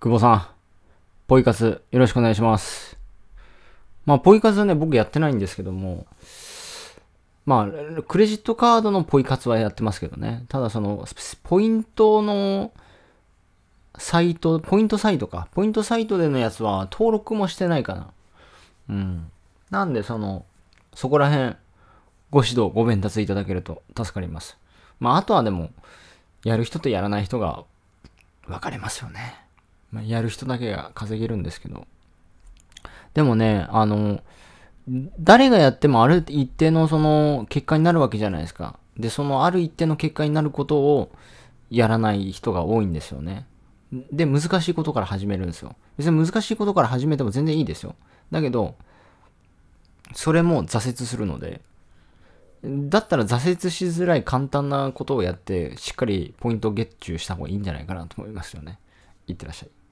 久保さん、ポイ活よろしくお願いします。まあ、ポイ活はね、僕やってないんですけども、まあ、クレジットカードのポイ活はやってますけどね。ただその、ポイントのサイト、ポイントサイトか。ポイントサイトでのやつは登録もしてないかな。うん。なんでその、そこら辺、ご指導、ご鞭達いただけると助かります。まあ、あとはでも、やる人とやらない人が分かれますよね。まあ、やる人だけが稼げるんですけど。でもね、あの、誰がやってもある一定のその結果になるわけじゃないですか。で、そのある一定の結果になることをやらない人が多いんですよね。で、難しいことから始めるんですよ。別に難しいことから始めても全然いいですよ。だけど、それも挫折するので、だったら挫折しづらい簡単なことをやって、しっかりポイントをゲッチュした方がいいんじゃないかなと思いますよね。いってらっしゃい。